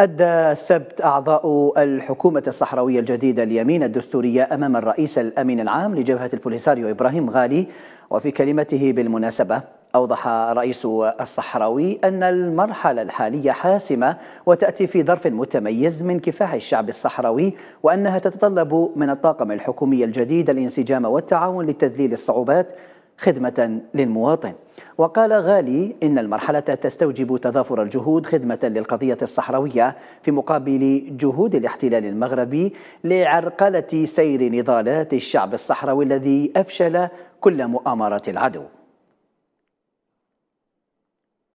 أدى السبت أعضاء الحكومة الصحراوية الجديدة اليمين الدستورية أمام الرئيس الأمين العام لجبهة البوليساريو إبراهيم غالي وفي كلمته بالمناسبة أوضح رئيس الصحراوي أن المرحلة الحالية حاسمة وتأتي في ظرف متميز من كفاح الشعب الصحراوي وأنها تتطلب من الطاقم الحكومي الجديد الانسجام والتعاون لتذليل الصعوبات خدمة للمواطن وقال غالي إن المرحلة تستوجب تضافر الجهود خدمة للقضية الصحراوية في مقابل جهود الاحتلال المغربي لعرقلة سير نضالات الشعب الصحراوي الذي أفشل كل مؤامرات العدو